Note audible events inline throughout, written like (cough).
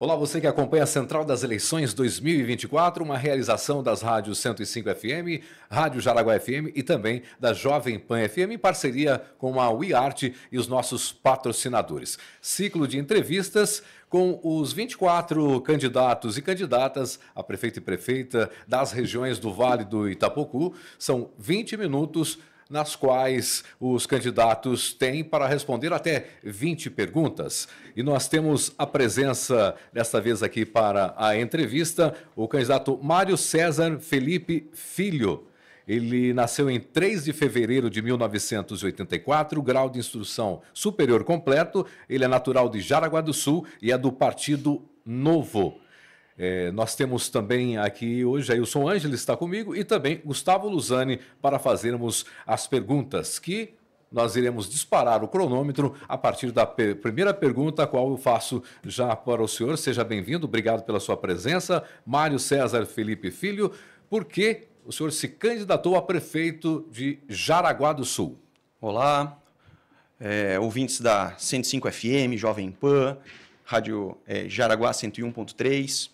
Olá, você que acompanha a Central das Eleições 2024, uma realização das rádios 105 FM, Rádio Jaraguá FM e também da Jovem Pan FM, em parceria com a WeArt e os nossos patrocinadores. Ciclo de entrevistas com os 24 candidatos e candidatas a prefeito e prefeita das regiões do Vale do Itapocu. São 20 minutos nas quais os candidatos têm para responder até 20 perguntas. E nós temos a presença, desta vez aqui para a entrevista, o candidato Mário César Felipe Filho. Ele nasceu em 3 de fevereiro de 1984, grau de instrução superior completo. Ele é natural de Jaraguá do Sul e é do Partido Novo. É, nós temos também aqui hoje Ailson Ângeles está comigo e também Gustavo Luzani para fazermos as perguntas que nós iremos disparar o cronômetro a partir da primeira pergunta, a qual eu faço já para o senhor. Seja bem-vindo, obrigado pela sua presença. Mário César Felipe Filho, por que o senhor se candidatou a prefeito de Jaraguá do Sul? Olá, é, ouvintes da 105 FM, Jovem Pan, Rádio é, Jaraguá 101.3.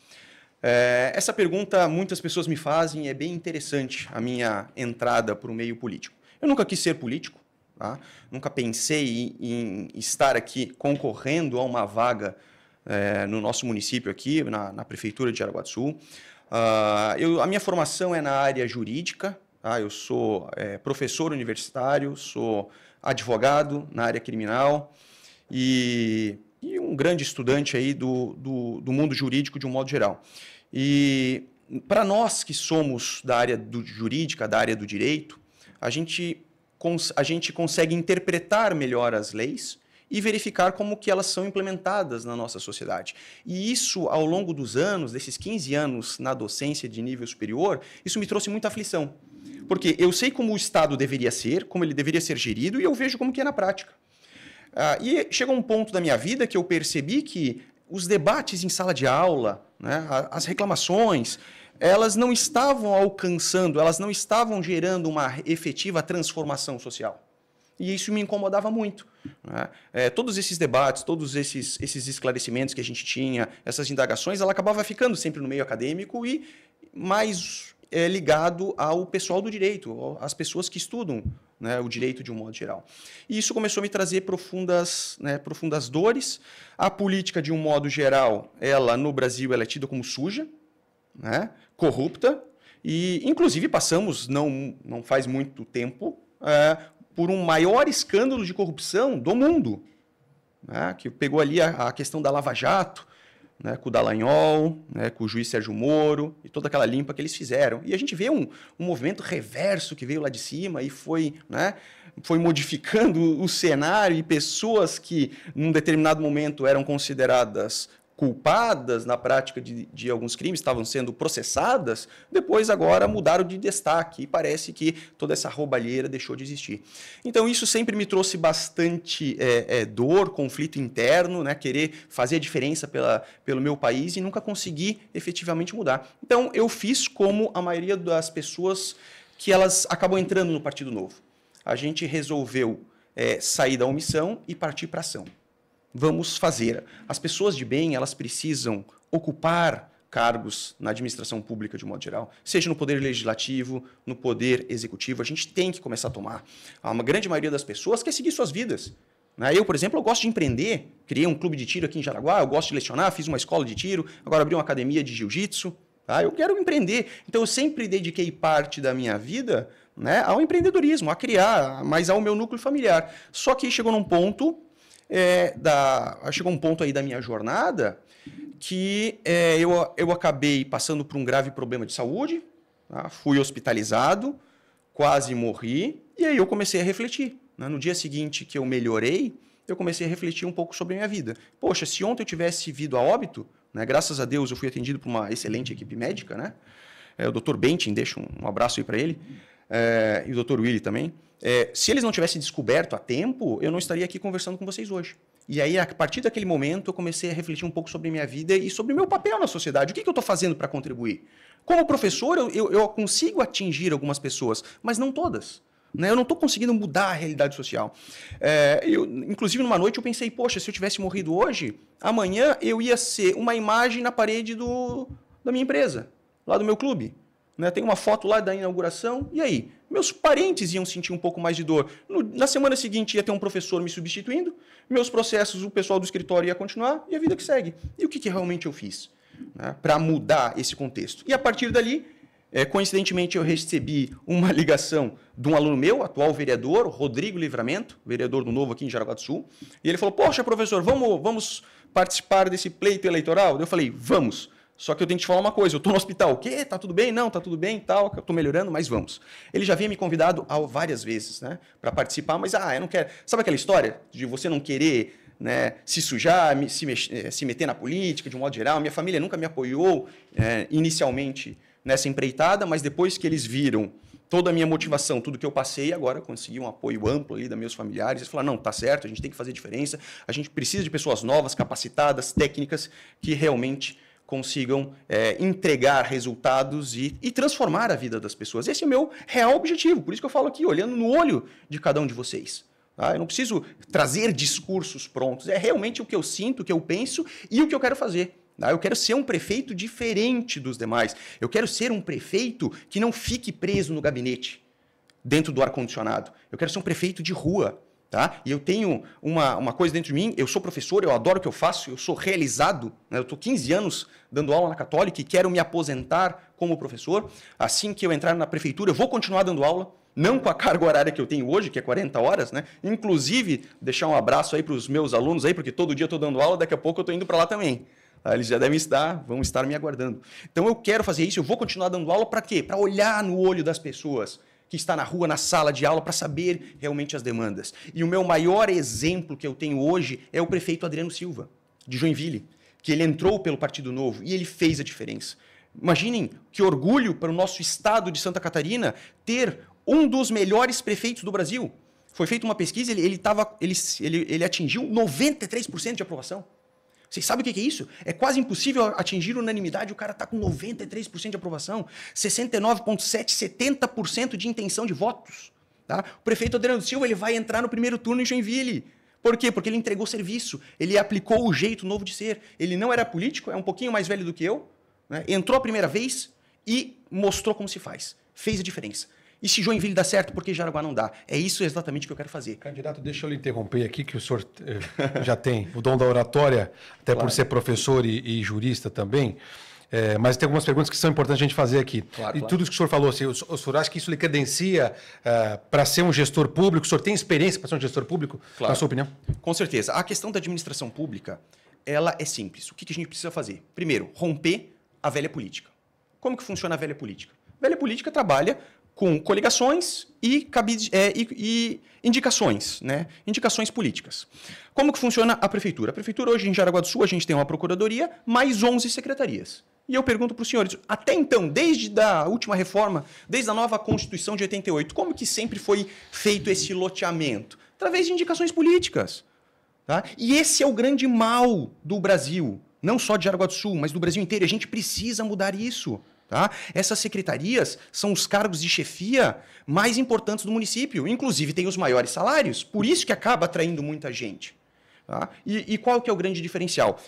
É, essa pergunta muitas pessoas me fazem, é bem interessante a minha entrada para o meio político. Eu nunca quis ser político, tá? nunca pensei em, em, estar aqui concorrendo a uma vaga é, no nosso município aqui, na, na Prefeitura de Jaraguá do Sul. Uh, eu, a minha formação é na área jurídica, tá? eu sou é, professor universitário, sou advogado na área criminal e, e um grande estudante aí do, do, do mundo jurídico de um modo geral. E para nós que somos da área do jurídica, da área do direito, a gente, a gente consegue interpretar melhor as leis e verificar como que elas são implementadas na nossa sociedade. E isso, ao longo dos anos, desses 15 anos na docência de nível superior, isso me trouxe muita aflição. Porque eu sei como o Estado deveria ser, como ele deveria ser gerido, e eu vejo como que é na prática. Ah, e chegou um ponto da minha vida que eu percebi que os debates em sala de aula, né, as reclamações, elas não estavam alcançando, elas não estavam gerando uma efetiva transformação social. E isso me incomodava muito. Né? É, todos esses debates, todos esses, esses esclarecimentos que a gente tinha, essas indagações, ela acabava ficando sempre no meio acadêmico e mais é, ligado ao pessoal do direito, às pessoas que estudam né, o direito de um modo geral. E isso começou a me trazer profundas, né, profundas dores. A política, de um modo geral, ela no Brasil ela é tida como suja, né, corrupta, e inclusive passamos, não, não faz muito tempo, é, por um maior escândalo de corrupção do mundo, né, que pegou ali a, a questão da Lava Jato, né, com o Dallagnol, né, com o juiz Sérgio Moro e toda aquela limpa que eles fizeram. E a gente vê um, um movimento reverso que veio lá de cima e foi, né, foi modificando o cenário e pessoas que, num determinado momento, eram consideradas culpadas na prática de, de, alguns crimes, estavam sendo processadas, depois agora mudaram de destaque e parece que toda essa roubalheira deixou de existir. Então isso sempre me trouxe bastante é, é, dor, conflito interno, né, querer fazer a diferença pela, pelo meu país e nunca consegui efetivamente mudar. Então eu fiz como a maioria das pessoas que elas acabam entrando no Partido Novo. A gente resolveu é, sair da omissão e partir para ação vamos fazer. As pessoas de bem, elas precisam ocupar cargos na administração pública de um modo geral, seja no poder legislativo, no poder executivo, a gente tem que começar a tomar. Uma grande maioria das pessoas quer seguir suas vidas. Né? Eu, por exemplo, eu gosto de empreender, criei um clube de tiro aqui em Jaraguá, eu gosto de lecionar, fiz uma escola de tiro, agora abri uma academia de jiu-jitsu. Tá? Eu quero empreender. Então, eu sempre dediquei parte da minha vida né, ao empreendedorismo, a criar, mas ao meu núcleo familiar. Só que chegou num ponto é, da, chegou um ponto aí da minha jornada que é, eu, eu acabei passando por um grave problema de saúde, tá? fui hospitalizado, quase morri, e aí eu comecei a refletir. Né? No dia seguinte que eu melhorei, eu comecei a refletir um pouco sobre a minha vida. Poxa, se ontem eu tivesse vindo a óbito, né? graças a Deus eu fui atendido por uma excelente equipe médica, né? É, o Dr. Bentin, deixa um, um abraço aí para ele é, e o Dr. Willy também, é, se eles não tivessem descoberto a tempo, eu não estaria aqui conversando com vocês hoje. E aí, a partir daquele momento, eu comecei a refletir um pouco sobre minha vida e sobre o meu papel na sociedade. O que, que eu estou fazendo para contribuir? Como professor, eu, eu, consigo atingir algumas pessoas, mas não todas. Né? Eu não estou conseguindo mudar a realidade social. É, eu, inclusive, numa noite, eu pensei, poxa, se eu tivesse morrido hoje, amanhã eu ia ser uma imagem na parede do, da minha empresa, lá do meu clube. Né? Tem uma foto lá da inauguração. E aí? Meus parentes iam sentir um pouco mais de dor. No, na semana seguinte ia ter um professor me substituindo, meus processos, o pessoal do escritório ia continuar e a vida que segue. E o que, que realmente eu fiz né? para mudar esse contexto? E a partir dali, é, coincidentemente, eu recebi uma (laughs) ligação de um aluno meu, atual vereador, Rodrigo Livramento, vereador do Novo aqui em Jaraguá do Sul. E ele falou: Poxa, professor, vamos, vamos participar desse pleito eleitoral? Eu falei: Vamos. Só que eu tenho que te falar uma coisa, eu tô no hospital, o quê? Tá tudo bem? Não, tá tudo bem e tal, eu tô melhorando, mas vamos. Ele já havia me convidado várias vezes, né, para participar, mas ah, eu não quero. Sabe aquela história de você não querer, né, se sujar, se, mexer, eh, se meter na política de um modo geral? Minha família nunca me apoiou é, inicialmente nessa empreitada, mas depois que eles viram toda a minha motivação, tudo que eu passei, agora consegui um apoio amplo ali dos meus familiares. Eles falaram: não, tá certo, a gente tem que fazer diferença, a gente precisa de pessoas novas, capacitadas, técnicas, que realmente consigam é, entregar resultados e, e, transformar a vida das pessoas. Esse é o meu real objetivo, por isso que eu falo aqui, olhando no olho de cada um de vocês. Tá? Eu não preciso trazer discursos prontos, é realmente o que eu sinto, o que eu penso e o que eu quero fazer. Tá? Eu quero ser um prefeito diferente dos demais. Eu quero ser um prefeito que não fique preso no gabinete, dentro do ar-condicionado. Eu quero ser um prefeito de rua, Tá? E eu tenho uma, uma coisa dentro de mim, eu sou professor, eu adoro o que eu faço, eu sou realizado, né? eu estou 15 anos dando aula na Católica e quero me aposentar como professor. Assim que eu entrar na prefeitura, eu vou continuar dando aula, não com a carga horária que eu tenho hoje, que é 40 horas, né? Inclusive, deixar um abraço aí para os meus alunos aí, porque todo dia eu estou dando aula, daqui a pouco eu estou indo para lá também. Tá? Eles já devem estar, vão estar me aguardando. Então eu quero fazer isso, eu vou continuar dando aula para quê? Para olhar no olho das pessoas que está na rua, na sala de aula, para saber realmente as demandas. E o meu maior exemplo que eu tenho hoje é o prefeito Adriano Silva, de Joinville, que ele entrou pelo Partido Novo e ele fez a diferença. Imaginem que orgulho para o nosso estado de Santa Catarina ter um dos melhores prefeitos do Brasil. Foi feita uma pesquisa, ele, ele, tava, ele, ele, ele atingiu 93% de aprovação. Vocês sabem o que é isso? É quase impossível atingir unanimidade, o cara está com 93% de aprovação, 69,7%, 70% de intenção de votos. Tá? O prefeito Adriano Silva ele vai entrar no primeiro turno em Joinville. Por quê? Porque ele entregou serviço, ele aplicou o jeito novo de ser. Ele não era político, é um pouquinho mais velho do que eu, né? entrou a primeira vez e mostrou como se faz. Fez a diferença. E se Joinville dá certo, por que Jaraguá não dá? É isso exatamente que eu quero fazer. Candidato, deixa eu lhe interromper aqui, que o senhor eh, já tem o dom da oratória, até claro. por ser professor e, e jurista também. É, mas tem algumas perguntas que são importantes a gente fazer aqui. Claro, e claro. tudo que o senhor falou, assim, o, o senhor acha que isso lhe credencia uh, eh, para ser um gestor público? O senhor tem experiência para ser um gestor público? Claro. Na sua opinião? Com certeza. A questão da administração pública, ela é simples. O que, que a gente precisa fazer? Primeiro, romper a velha política. Como que funciona a velha política? A velha política trabalha com coligações e, cabide, é, e, e, indicações, né? indicações políticas. Como que funciona a prefeitura? A prefeitura hoje em Jaraguá do Sul a gente tem uma procuradoria mais 11 secretarias. E eu pergunto para os senhores, até então, desde a última reforma, desde a nova Constituição de 88, como que sempre foi feito esse loteamento? Através de indicações políticas. Tá? E esse é o grande mal do Brasil, não só de Jaraguá do Sul, mas do Brasil inteiro. A gente precisa mudar isso. Tá? Essas secretarias são os cargos de chefia mais importantes do município, inclusive tem os maiores salários, por isso que acaba atraindo muita gente. Tá? E, e, qual que é o grande diferencial?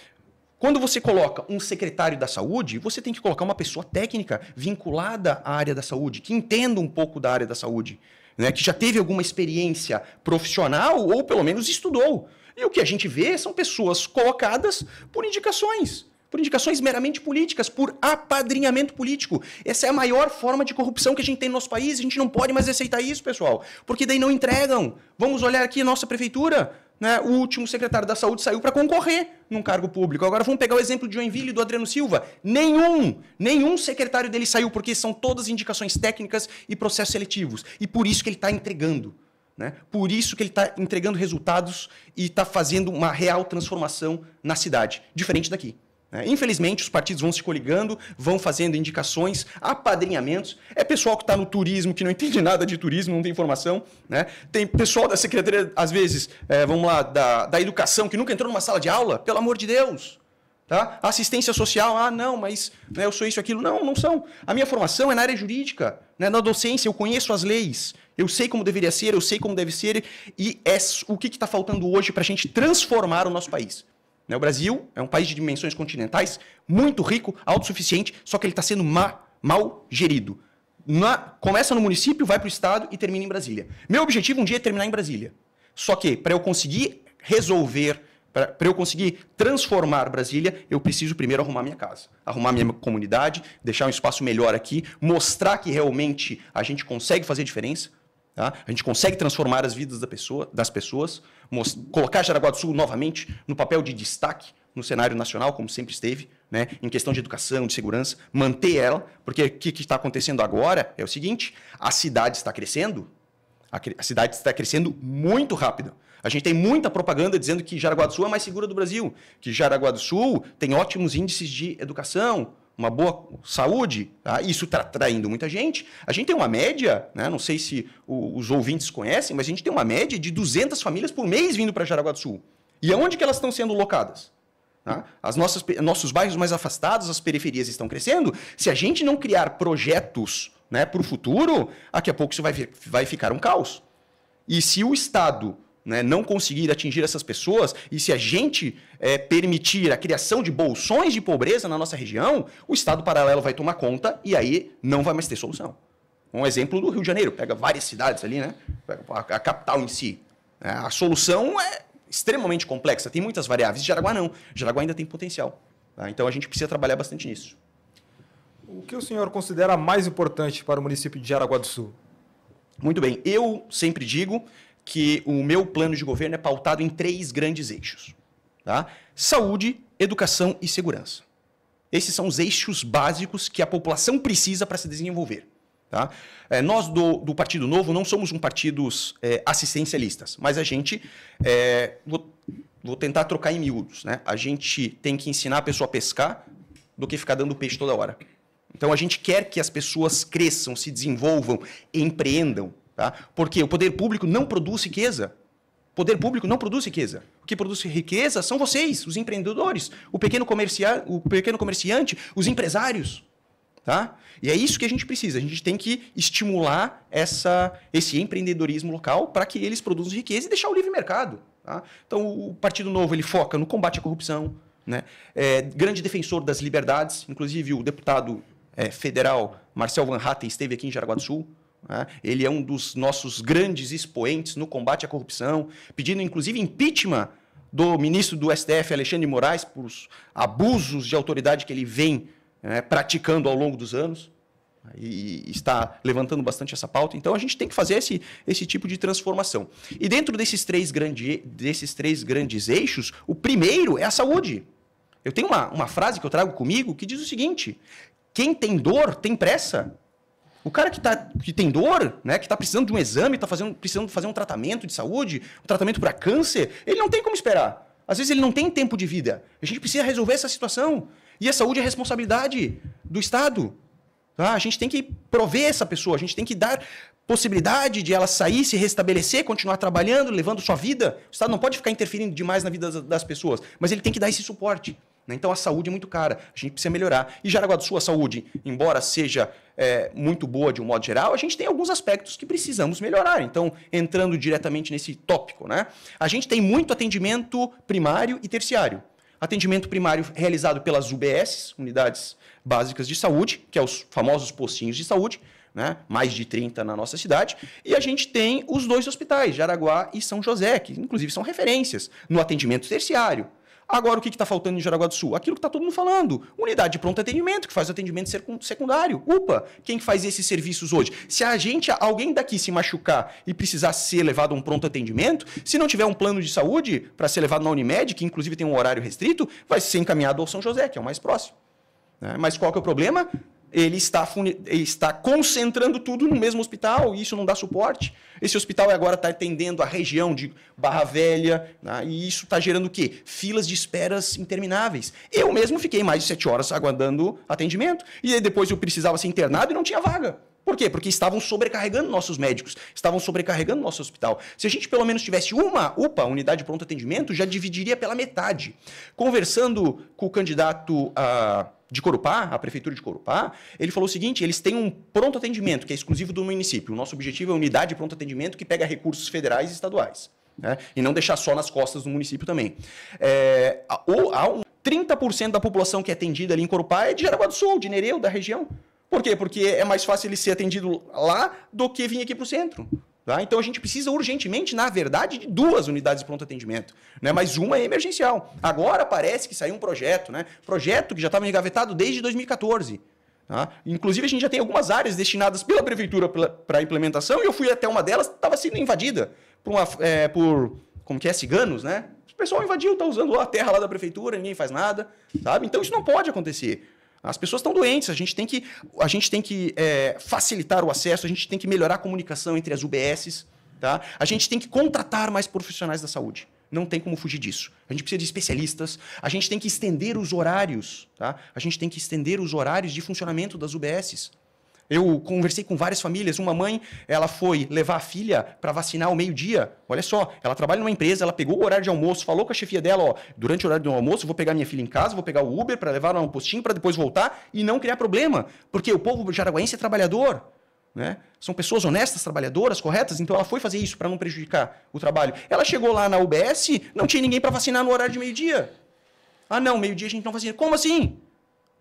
Quando você coloca um secretário da saúde, você tem que colocar uma pessoa técnica vinculada à área da saúde, que entenda um pouco da área da saúde, né? que já teve alguma experiência profissional ou pelo menos estudou. E o que a gente vê são pessoas colocadas por indicações por indicações meramente políticas, por apadrinhamento político. Essa é a maior forma de corrupção que a gente tem no nosso país. A gente não pode mais aceitar isso, pessoal, porque daí não entregam. Vamos olhar aqui a nossa prefeitura. Né? O último secretário da saúde saiu para concorrer num cargo público. Agora vamos pegar o exemplo de Joinville e do Adriano Silva. Nenhum, nenhum secretário dele saiu, porque são todas indicações técnicas e processos seletivos. E por isso que ele está entregando. Né? Por isso que ele está entregando resultados e está fazendo uma real transformação na cidade, diferente daqui. Né? Infelizmente, os partidos vão se coligando, vão fazendo indicações, apadrinhamentos. É pessoal que está no turismo, que não (laughs) entende nada de turismo, não tem informação. Né? Tem pessoal da secretaria, às vezes, é, vamos lá, da, da educação, que nunca entrou numa sala de aula, pelo amor de Deus. Tá? Assistência social, ah, não, mas né, eu sou isso aquilo. Não, não são. A minha formação é na área jurídica. Né? Na docência, eu conheço as leis. Eu sei como deveria ser, eu sei como deve ser. E é o que está faltando hoje para a gente transformar o nosso país. Né, o Brasil é um país de dimensões continentais, muito rico, autossuficiente, só que ele está sendo mal gerido. Na, começa no município, vai para o estado e termina em Brasília. Meu objetivo um dia é terminar em Brasília. Só que para eu conseguir resolver, para eu conseguir transformar Brasília, eu preciso primeiro arrumar minha casa, arrumar minha comunidade, deixar um espaço melhor aqui, mostrar que realmente a gente consegue fazer diferença. Tá? A gente consegue transformar as vidas da pessoa, das pessoas, colocar Jaraguá do Sul novamente no papel de destaque no cenário nacional, como sempre esteve, né? em questão de educação, de segurança, manter ela, porque o que está acontecendo agora é o seguinte: a cidade está crescendo, a, a cidade está crescendo muito rápido. A gente tem muita propaganda dizendo que Jaraguá do Sul é mais segura do Brasil, que Jaraguá do Sul tem ótimos índices de educação, uma boa saúde, tá? isso está atraindo muita gente. A gente tem uma média, né? não sei se o, os ouvintes conhecem, mas a gente tem uma média de 200 famílias por mês vindo para Jaraguá do Sul. E aonde que elas estão sendo locadas? Tá? As nossas, nossos bairros mais afastados, as periferias estão crescendo. Se a gente não criar projetos né, para o futuro, daqui a pouco isso vai, vai ficar um caos. E se o Estado né, não conseguir atingir essas pessoas, e se a gente é, permitir a criação de bolsões de pobreza na nossa região, o Estado paralelo vai tomar conta e aí não vai mais ter solução. Um exemplo do Rio de Janeiro, pega várias cidades ali, né? A, capital em si. Né, a solução é extremamente complexa, tem muitas variáveis. Jaraguá não. Jaraguá ainda tem potencial. Tá? Então a gente precisa trabalhar bastante nisso. O que o senhor considera mais importante para o município de Jaraguá do Sul? Muito bem, eu sempre digo que o meu plano de governo é pautado em três grandes eixos: tá? saúde, educação e segurança. Esses são os eixos básicos que a população precisa para se desenvolver. Tá? É, nós do, do, Partido Novo não somos um partido é, assistencialistas, mas a gente. É, vou, vou, tentar trocar em miúdos. Né? A gente tem que ensinar a pessoa a pescar do que ficar dando peixe toda hora. Então a gente quer que as pessoas cresçam, se desenvolvam, empreendam, Tá? Porque o poder público não produz riqueza. O poder público não produz riqueza. O que produz riqueza são vocês, os empreendedores, o pequeno, comercia o pequeno comerciante, os empresários. Tá? E é isso que a gente precisa. A gente tem que estimular essa, esse empreendedorismo local para que eles produzam riqueza e deixar o livre mercado. Tá? Então, o Partido Novo ele foca no combate à corrupção, né? É, grande defensor das liberdades, inclusive o deputado é, federal Marcel Van Hatten esteve aqui em Jaraguá do Sul, né? Ele é um dos nossos grandes expoentes no combate à corrupção, pedindo inclusive impeachment do ministro do STF, Alexandre de Moraes, por os abusos de autoridade que ele vem né, praticando ao longo dos anos. Né, e está levantando bastante essa pauta. Então, a gente tem que fazer esse, esse tipo de transformação. E dentro desses três, grande, desses três grandes eixos, o primeiro é a saúde. Eu tenho uma, uma frase que eu trago comigo que diz o seguinte: quem tem dor tem pressa. O cara que, tá, que tem dor, né, que está precisando de um exame, está fazendo, precisando fazer um tratamento de saúde, um tratamento para câncer, ele não tem como esperar. Às vezes ele não tem tempo de vida. A gente precisa resolver essa situação. E a saúde é responsabilidade do Estado. Tá? A gente tem que prover essa pessoa, a gente tem que dar possibilidade de ela sair, se restabelecer, continuar trabalhando, levando sua vida. O Estado não pode ficar interferindo demais na vida das pessoas, mas ele tem que dar esse suporte. Né? Então a saúde é muito cara, a gente precisa melhorar. E Jaraguá do Sul, a saúde, embora seja é, muito boa de um modo geral, a gente tem alguns aspectos que precisamos melhorar. Então, entrando diretamente nesse tópico, né? a gente tem muito atendimento primário e terciário. Atendimento primário realizado pelas UBS, Unidades Básicas de Saúde, que é os famosos postinhos de saúde, né? mais de 30 na nossa cidade, e a gente tem os dois hospitais, Jaraguá e São José, que inclusive são referências no atendimento terciário. Agora, o que está faltando em Jaraguá do Sul? Aquilo que está todo mundo falando. Unidade de pronto atendimento, que faz atendimento secundário. UPA, quem faz esses serviços hoje? Se a gente, alguém daqui se machucar e precisar ser levado a um pronto atendimento, se não tiver um plano de saúde para ser levado na Unimed, que inclusive tem um horário restrito, vai ser encaminhado ao São José, que é o mais próximo. Né? Mas qual que é o problema? ele está, está concentrando tudo no mesmo hospital e isso não dá suporte. Esse hospital agora está atendendo a região de Barra Velha né? e isso está gerando o quê? Filas de esperas intermináveis. Eu mesmo fiquei mais de sete horas aguardando atendimento e depois eu precisava ser internado e não tinha vaga. Por quê? Porque estavam sobrecarregando nossos médicos, estavam sobrecarregando nosso hospital. Se a gente pelo menos tivesse uma UPA, unidade de pronto atendimento, já dividiria pela metade. Conversando com o candidato a ah, de Corupá, a prefeitura de Corupá, ele falou o seguinte: eles têm um pronto atendimento que é exclusivo do município. O nosso objetivo é a unidade de pronto atendimento que pega recursos federais e estaduais. Né? E não deixar só nas costas do município também. É, ou há um 30% da população que é atendida ali em Corupá é de Jaraguá do Sul, de Nereu, da região. Por quê? Porque é mais fácil ele ser atendido lá do que vir aqui para o centro. Tá? Então a gente precisa urgentemente, na verdade, de duas unidades de pronto atendimento, né? mas uma é emergencial. Agora parece que saiu um projeto, né? projeto que já estava engavetado desde 2014. Tá? Inclusive, a gente já tem algumas áreas destinadas pela prefeitura para implementação, e eu fui até uma delas, estava sendo invadida por, uma, é, por, como que é, ciganos, né? O pessoal invadiu, está usando a terra lá da prefeitura, ninguém faz nada, sabe? Então isso não pode acontecer. As pessoas estão doentes, a gente tem que, a gente tem que é, facilitar o acesso, a gente tem que melhorar a comunicação entre as UBSs, tá? a gente tem que contratar mais profissionais da saúde. Não tem como fugir disso. A gente precisa de especialistas, a gente tem que estender os horários, tá? A gente tem que estender os horários de funcionamento das UBSs. Eu conversei com várias famílias. Uma mãe, ela foi levar a filha para vacinar ao meio-dia. Olha só, ela trabalha numa empresa, ela pegou o horário de almoço, falou com a chefia dela, ó, durante o horário do almoço, vou pegar minha filha em casa, vou pegar o Uber para levar ela no postinho para depois voltar e não criar problema, porque o povo jaraguense é trabalhador. Né? São pessoas honestas, trabalhadoras, corretas, então ela foi fazer isso para não prejudicar o trabalho. Ela chegou lá na UBS, não tinha ninguém para vacinar no horário de meio-dia. Ah, não, meio-dia a gente não vacina. Como assim?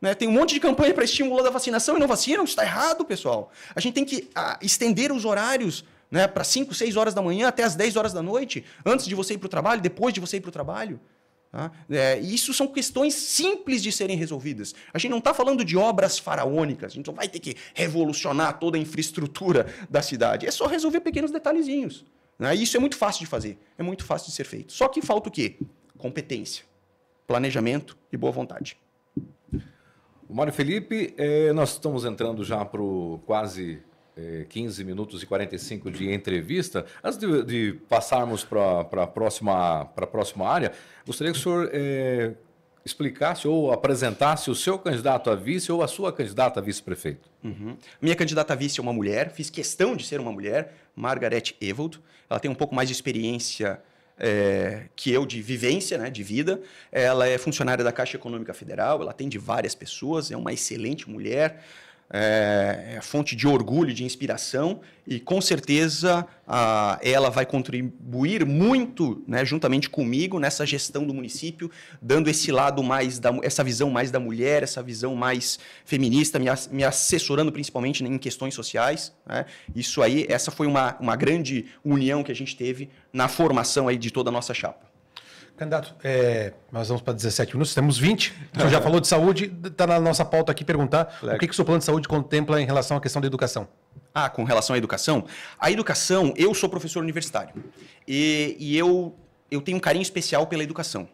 Né? Tem um monte de campanha para estímulo da vacinação e não vacinam. Isso está errado, pessoal. A gente tem que a, ah, estender os horários né, para 5, 6 horas da manhã até as 10 horas da noite, antes de você ir para o trabalho, depois de você ir para o trabalho. Tá? É, isso são questões simples de serem resolvidas. A gente não está falando de obras faraônicas, a gente não vai ter que revolucionar toda a infraestrutura da cidade. É só resolver pequenos detalhezinhos. Né? Isso é muito fácil de fazer, é muito fácil de ser feito. Só que falta o quê? Competência, planejamento e boa vontade. Mário Felipe, eh, nós estamos entrando já para o quase 15 eh, minutos e 45 de entrevista. Antes de, de passarmos para a próxima, próxima área, gostaria que o senhor eh, explicasse ou apresentasse o seu candidato a vice ou a sua candidata a vice-prefeito. Uhum. Minha candidata a vice é uma mulher, fiz questão de ser uma mulher, Margarete Evold. Ela tem um pouco mais de experiência é, que eu de vivência, né, de vida. Ela é funcionária da Caixa Econômica Federal, ela atende várias pessoas, é uma excelente mulher. É, é, fonte de orgulho, de inspiração, e com certeza a, ela vai contribuir muito, né, juntamente comigo, nessa gestão do município, dando esse lado mais, da, essa visão mais da mulher, essa visão mais feminista, me, me assessorando principalmente em questões sociais. Né? Isso aí, essa foi uma, uma grande união que a gente teve na formação aí de toda a nossa chapa. Candidato, é, nós vamos para 17 minutos, temos 20. O senhor já falou de saúde, está na nossa pauta aqui perguntar o que, que o seu plano de saúde contempla em relação à questão da educação. Ah, com relação à educação? A educação, eu sou professor universitário e, e eu, eu tenho um carinho especial pela educação.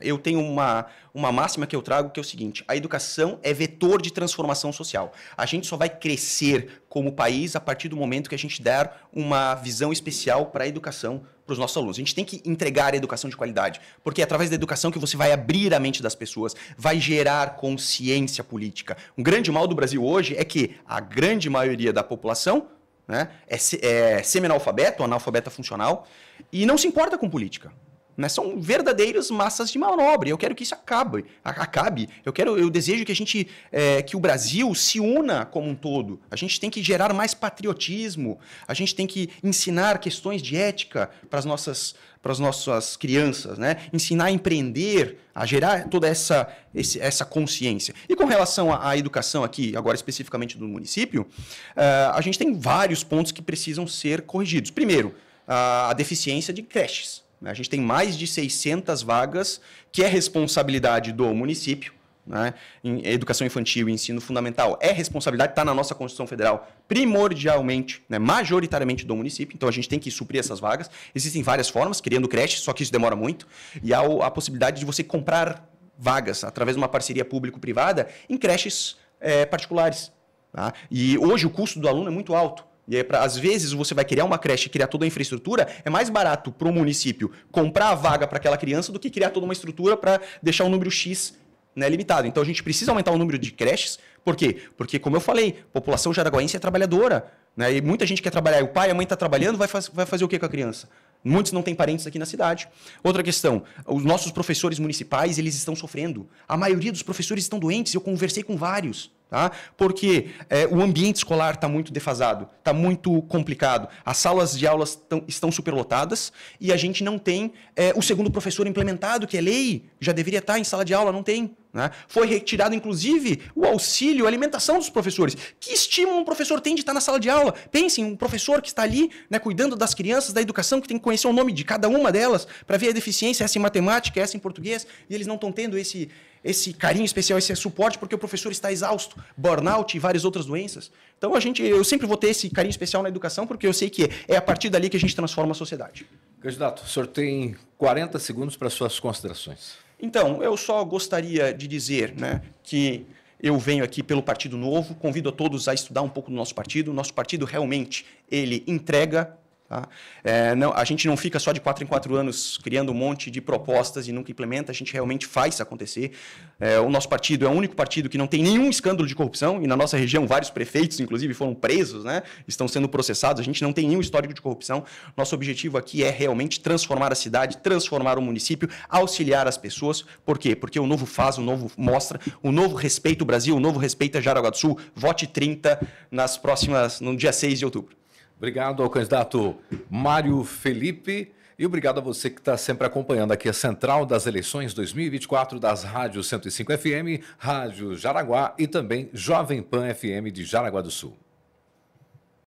Eu tenho uma, uma máxima que eu trago que é o seguinte: a educação é vetor de transformação social. A gente só vai crescer como país a partir do momento que a gente der uma visão especial para a educação para os nossos alunos. A gente tem que entregar a educação de qualidade, porque é através da educação que você vai abrir a mente das pessoas, vai gerar consciência política. Um grande mal do Brasil hoje é que a grande maioria da população né, é, é semi-analfabeto, analfabeta funcional, e não se importa com política. Né? São verdadeiras massas de manobra. Eu quero que isso acabe. acabe. Eu quero, eu desejo que a gente, é, que o Brasil se una como um todo. A gente tem que gerar mais patriotismo. A gente tem que ensinar questões de ética para as nossas, para as nossas crianças, né? Ensinar a empreender, a gerar toda essa, esse, essa consciência. E com relação à, educação aqui, agora especificamente do município, uh, a gente tem vários pontos que precisam ser corrigidos. Primeiro, a, a deficiência de creches. Né? A gente tem mais de 600 vagas que é responsabilidade do município. Né? Em educação infantil e ensino fundamental é responsabilidade, está na nossa Constituição Federal primordialmente, né? majoritariamente do município, então a gente tem que suprir essas vagas. Existem várias formas, criando creche, só que isso demora muito, e há a possibilidade de você comprar vagas através de uma parceria público-privada em creches é, particulares. Tá? E hoje o custo do aluno é muito alto. E aí, pra, às vezes, você vai criar uma creche, criar toda a infraestrutura, é mais barato para o município comprar a vaga para aquela criança do que criar toda uma estrutura para deixar um número X né, limitado. Então, a gente precisa aumentar o número de creches. Por quê? Porque, como eu falei, a população jaraguaense é trabalhadora. Né? E muita gente quer trabalhar. O pai, e a mãe está trabalhando, vai, faz, vai fazer o que com a criança? Muitos não têm parentes aqui na cidade. Outra questão, os nossos professores municipais, eles estão sofrendo. A maioria dos professores estão doentes, eu conversei com vários. Tá? Porque é, o ambiente escolar está muito defasado, está muito complicado, as salas de aulas tão, estão superlotadas e a gente não tem é, o segundo professor implementado, que é lei, já deveria estar tá em sala de aula, não tem. Né? Foi retirado, inclusive, o auxílio, a alimentação dos professores. Que estímulo um professor tem de estar tá na sala de aula? Pensem, um professor que está ali né, cuidando das crianças, da educação, que tem que conhecer o nome de cada uma delas para ver a deficiência, essa em matemática, essa em português, e eles não estão tendo esse, esse carinho especial, esse suporte, porque o professor está exausto, burnout e várias outras doenças. Então a gente, eu sempre vou ter esse carinho especial na educação, porque eu sei que é a partir dali que a gente transforma a sociedade. Candidato, o senhor tem 40 segundos para suas considerações. Então, eu só gostaria de dizer né, que eu venho aqui pelo Partido Novo, convido a todos a estudar um pouco do nosso partido. Nosso partido realmente ele entrega Tá? É, não, a gente não fica só de quatro em quatro anos criando um monte de propostas e nunca implementa, a gente realmente faz acontecer. É, o nosso partido é o único partido que não tem nenhum escândalo de corrupção, e na nossa região vários prefeitos, inclusive, foram presos, né? estão sendo processados, a gente não tem nenhum histórico de corrupção. Nosso objetivo aqui é realmente transformar a cidade, transformar o município, auxiliar as pessoas. Por quê? Porque o novo faz, o novo mostra, o novo respeita o Brasil, o novo respeita Jaraguá do Sul. Vote 30 nas próximas, no dia 6 de outubro. Obrigado ao candidato Mário Felipe. E obrigado a você que está sempre acompanhando aqui a Central das Eleições 2024 das Rádios 105 FM, Rádio Jaraguá e também Jovem Pan FM de Jaraguá do Sul.